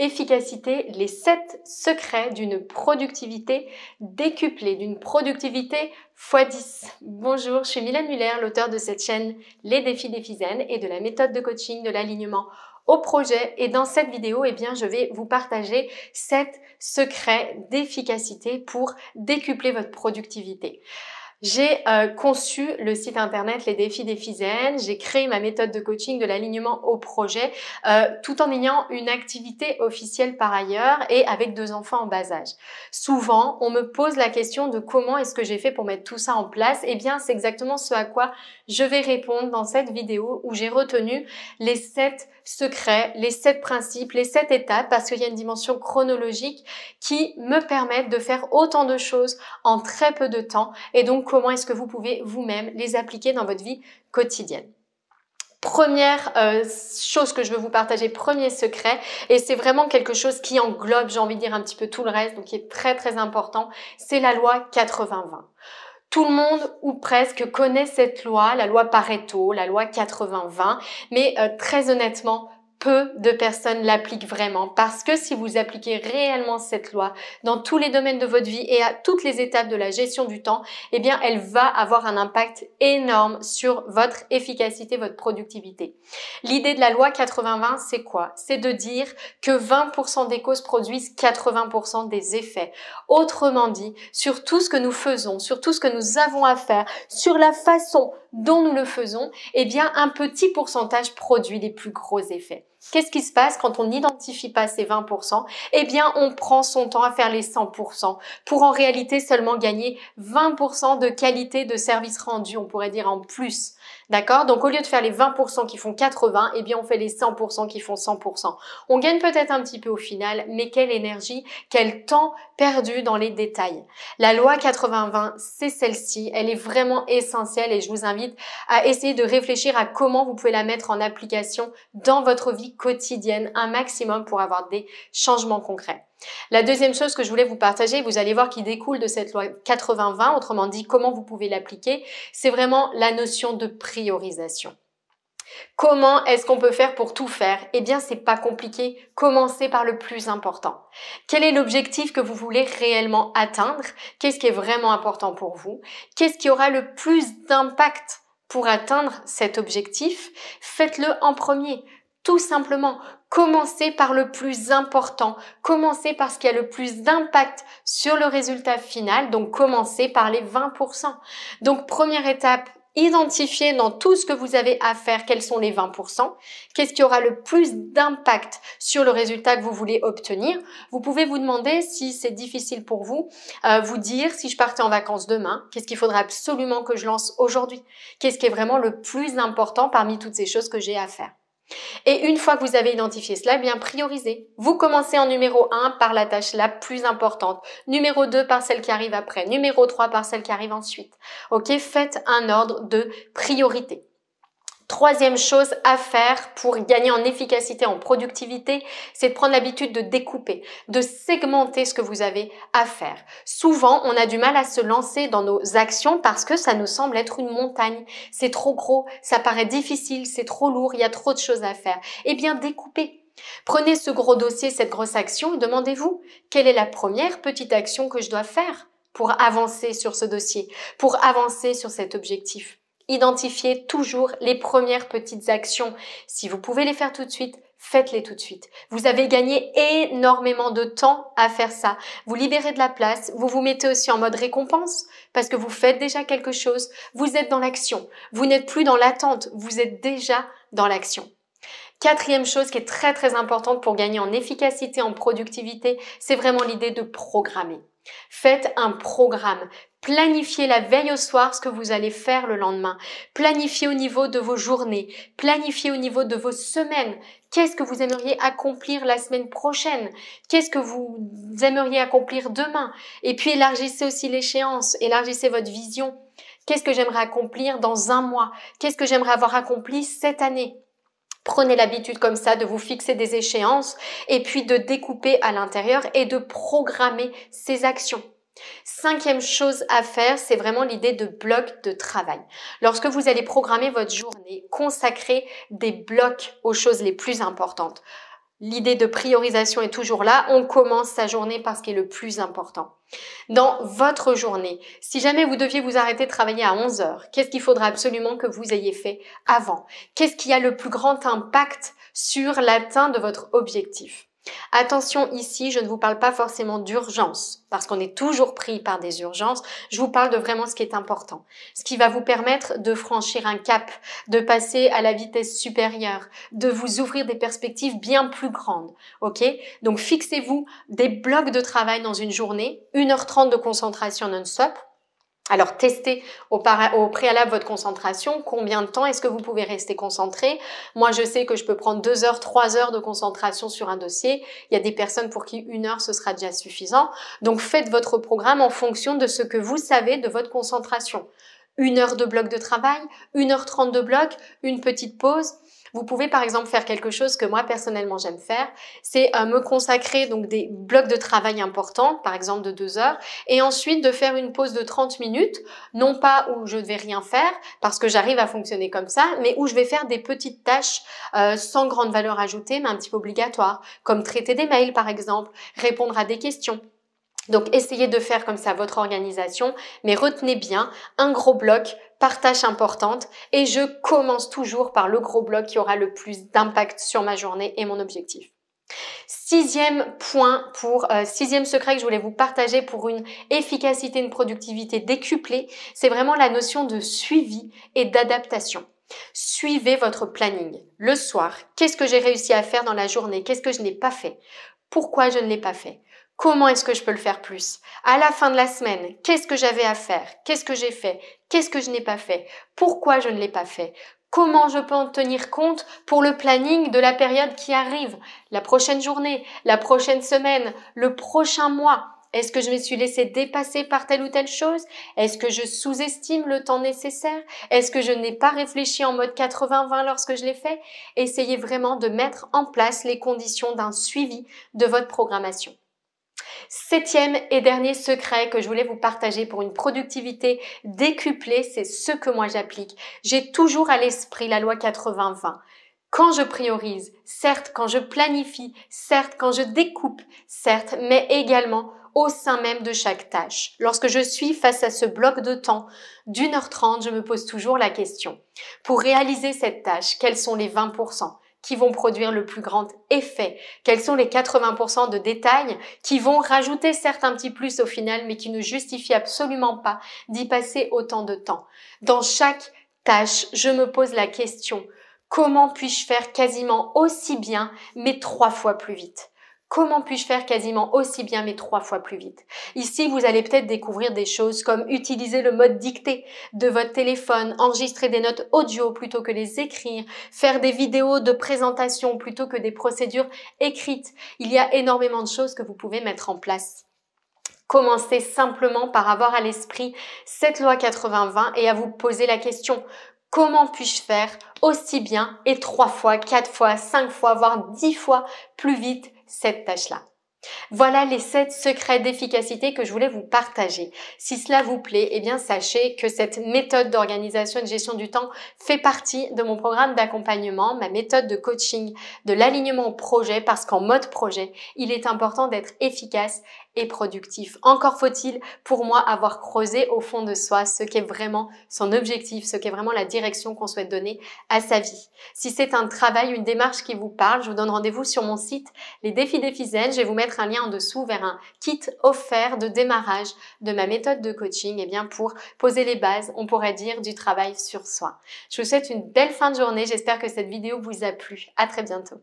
Efficacité, les 7 secrets d'une productivité décuplée, d'une productivité x 10. Bonjour, je suis Mylène Muller, l'auteur de cette chaîne Les défis des et de la méthode de coaching de l'alignement au projet et dans cette vidéo, eh bien, je vais vous partager 7 secrets d'efficacité pour décupler votre productivité. J'ai euh, conçu le site internet Les défis des physènes. j'ai créé ma méthode de coaching de l'alignement au projet, euh, tout en ayant une activité officielle par ailleurs et avec deux enfants en bas âge. Souvent, on me pose la question de comment est-ce que j'ai fait pour mettre tout ça en place. Eh bien, c'est exactement ce à quoi je vais répondre dans cette vidéo où j'ai retenu les sept secrets, les sept principes, les sept étapes, parce qu'il y a une dimension chronologique qui me permettent de faire autant de choses en très peu de temps et donc comment est-ce que vous pouvez vous-même les appliquer dans votre vie quotidienne. Première euh, chose que je veux vous partager, premier secret, et c'est vraiment quelque chose qui englobe, j'ai envie de dire, un petit peu tout le reste, donc qui est très très important, c'est la loi 80-20. Tout le monde, ou presque, connaît cette loi, la loi Pareto, la loi 80-20, mais euh, très honnêtement, peu de personnes l'appliquent vraiment parce que si vous appliquez réellement cette loi dans tous les domaines de votre vie et à toutes les étapes de la gestion du temps, eh bien elle va avoir un impact énorme sur votre efficacité, votre productivité. L'idée de la loi 80-20, c'est quoi C'est de dire que 20% des causes produisent 80% des effets. Autrement dit, sur tout ce que nous faisons, sur tout ce que nous avons à faire, sur la façon dont nous le faisons, eh bien un petit pourcentage produit les plus gros effets. Qu'est-ce qui se passe quand on n'identifie pas ces 20% Eh bien, on prend son temps à faire les 100% pour en réalité seulement gagner 20% de qualité de service rendu, on pourrait dire en plus. D'accord Donc au lieu de faire les 20% qui font 80, eh bien on fait les 100% qui font 100%. On gagne peut-être un petit peu au final, mais quelle énergie, quel temps perdu dans les détails. La loi 80-20, c'est celle-ci, elle est vraiment essentielle et je vous invite à essayer de réfléchir à comment vous pouvez la mettre en application dans votre vie quotidienne un maximum pour avoir des changements concrets. La deuxième chose que je voulais vous partager, vous allez voir qui découle de cette loi 80-20, autrement dit comment vous pouvez l'appliquer, c'est vraiment la notion de priorisation. Comment est-ce qu'on peut faire pour tout faire Eh bien, c'est pas compliqué. Commencez par le plus important. Quel est l'objectif que vous voulez réellement atteindre Qu'est-ce qui est vraiment important pour vous Qu'est-ce qui aura le plus d'impact pour atteindre cet objectif Faites-le en premier tout simplement, commencer par le plus important, commencer par ce qui a le plus d'impact sur le résultat final, donc commencer par les 20%. Donc première étape, identifiez dans tout ce que vous avez à faire quels sont les 20%, qu'est-ce qui aura le plus d'impact sur le résultat que vous voulez obtenir. Vous pouvez vous demander si c'est difficile pour vous, euh, vous dire si je partais en vacances demain, qu'est-ce qu'il faudra absolument que je lance aujourd'hui, qu'est-ce qui est vraiment le plus important parmi toutes ces choses que j'ai à faire. Et une fois que vous avez identifié cela, eh bien priorisez. Vous commencez en numéro 1 par la tâche la plus importante, numéro 2 par celle qui arrive après, numéro 3 par celle qui arrive ensuite. OK, faites un ordre de priorité. Troisième chose à faire pour gagner en efficacité, en productivité, c'est de prendre l'habitude de découper, de segmenter ce que vous avez à faire. Souvent, on a du mal à se lancer dans nos actions parce que ça nous semble être une montagne. C'est trop gros, ça paraît difficile, c'est trop lourd, il y a trop de choses à faire. Eh bien, découpez. Prenez ce gros dossier, cette grosse action et demandez-vous, quelle est la première petite action que je dois faire pour avancer sur ce dossier, pour avancer sur cet objectif Identifiez toujours les premières petites actions. Si vous pouvez les faire tout de suite, faites-les tout de suite. Vous avez gagné énormément de temps à faire ça. Vous libérez de la place, vous vous mettez aussi en mode récompense parce que vous faites déjà quelque chose, vous êtes dans l'action, vous n'êtes plus dans l'attente, vous êtes déjà dans l'action. Quatrième chose qui est très très importante pour gagner en efficacité, en productivité, c'est vraiment l'idée de programmer. Faites un programme. Planifiez la veille au soir ce que vous allez faire le lendemain. Planifiez au niveau de vos journées. Planifiez au niveau de vos semaines. Qu'est-ce que vous aimeriez accomplir la semaine prochaine Qu'est-ce que vous aimeriez accomplir demain Et puis élargissez aussi l'échéance, élargissez votre vision. Qu'est-ce que j'aimerais accomplir dans un mois Qu'est-ce que j'aimerais avoir accompli cette année Prenez l'habitude comme ça de vous fixer des échéances et puis de découper à l'intérieur et de programmer ces actions. Cinquième chose à faire, c'est vraiment l'idée de bloc de travail. Lorsque vous allez programmer votre journée, consacrez des blocs aux choses les plus importantes. L'idée de priorisation est toujours là. On commence sa journée par ce qui est le plus important. Dans votre journée, si jamais vous deviez vous arrêter de travailler à 11 heures, qu'est-ce qu'il faudra absolument que vous ayez fait avant Qu'est-ce qui a le plus grand impact sur l'atteinte de votre objectif Attention ici, je ne vous parle pas forcément d'urgence, parce qu'on est toujours pris par des urgences. Je vous parle de vraiment ce qui est important, ce qui va vous permettre de franchir un cap, de passer à la vitesse supérieure, de vous ouvrir des perspectives bien plus grandes. Ok Donc fixez-vous des blocs de travail dans une journée, 1h30 de concentration non-stop alors testez au, préalable votre concentration, combien de temps est-ce que vous pouvez rester concentré. Moi je sais que je peux prendre deux heures, trois heures de concentration sur un dossier. Il y a des personnes pour qui une heure ce sera déjà suffisant. Donc faites votre programme en fonction de ce que vous savez de votre concentration une heure de bloc de travail, une heure trente de bloc, une petite pause. Vous pouvez par exemple faire quelque chose que moi personnellement j'aime faire, c'est euh, me consacrer donc des blocs de travail importants, par exemple de deux heures, et ensuite de faire une pause de 30 minutes, non pas où je ne vais rien faire, parce que j'arrive à fonctionner comme ça, mais où je vais faire des petites tâches euh, sans grande valeur ajoutée, mais un petit peu obligatoire, comme traiter des mails par exemple, répondre à des questions. Donc essayez de faire comme ça votre organisation, mais retenez bien un gros bloc par tâche importante et je commence toujours par le gros bloc qui aura le plus d'impact sur ma journée et mon objectif. Sixième point pour euh, sixième secret que je voulais vous partager pour une efficacité, une productivité décuplée, c'est vraiment la notion de suivi et d'adaptation. Suivez votre planning. Le soir, qu'est-ce que j'ai réussi à faire dans la journée Qu'est-ce que je n'ai pas fait Pourquoi je ne l'ai pas fait Comment est-ce que je peux le faire plus À la fin de la semaine, qu'est-ce que j'avais à faire Qu'est-ce que j'ai fait Qu'est-ce que je n'ai pas fait Pourquoi je ne l'ai pas fait Comment je peux en tenir compte pour le planning de la période qui arrive La prochaine journée, la prochaine semaine, le prochain mois est-ce que je me suis laissé dépasser par telle ou telle chose Est-ce que je sous-estime le temps nécessaire Est-ce que je n'ai pas réfléchi en mode 80-20 lorsque je l'ai fait Essayez vraiment de mettre en place les conditions d'un suivi de votre programmation. Septième et dernier secret que je voulais vous partager pour une productivité décuplée, c'est ce que moi j'applique. J'ai toujours à l'esprit la loi 80-20 quand je priorise, certes quand je planifie, certes quand je découpe, certes, mais également au sein même de chaque tâche. Lorsque je suis face à ce bloc de temps d'une heure trente, je me pose toujours la question, pour réaliser cette tâche, quels sont les 20% qui vont produire le plus grand effet Quels sont les 80% de détails qui vont rajouter certes un petit plus au final, mais qui ne justifient absolument pas d'y passer autant de temps Dans chaque tâche, je me pose la question, comment puis-je faire quasiment aussi bien, mais trois fois plus vite comment puis-je faire quasiment aussi bien mais trois fois plus vite Ici, vous allez peut-être découvrir des choses comme utiliser le mode dicté de votre téléphone, enregistrer des notes audio plutôt que les écrire, faire des vidéos de présentation plutôt que des procédures écrites. Il y a énormément de choses que vous pouvez mettre en place. Commencez simplement par avoir à l'esprit cette loi 80-20 et à vous poser la question comment puis-je faire aussi bien et trois fois, quatre fois, cinq fois, voire dix fois plus vite cette tâche-là. Voilà les sept secrets d'efficacité que je voulais vous partager. Si cela vous plaît, eh bien sachez que cette méthode d'organisation et de gestion du temps fait partie de mon programme d'accompagnement, ma méthode de coaching, de l'alignement au projet parce qu'en mode projet, il est important d'être efficace et productif. Encore faut-il pour moi avoir creusé au fond de soi ce qu'est vraiment son objectif, ce qu'est vraiment la direction qu'on souhaite donner à sa vie. Si c'est un travail, une démarche qui vous parle, je vous donne rendez-vous sur mon site Les Défis des Zen. Je vais vous mettre un lien en dessous vers un kit offert de démarrage de ma méthode de coaching et eh bien pour poser les bases, on pourrait dire, du travail sur soi. Je vous souhaite une belle fin de journée. J'espère que cette vidéo vous a plu. À très bientôt.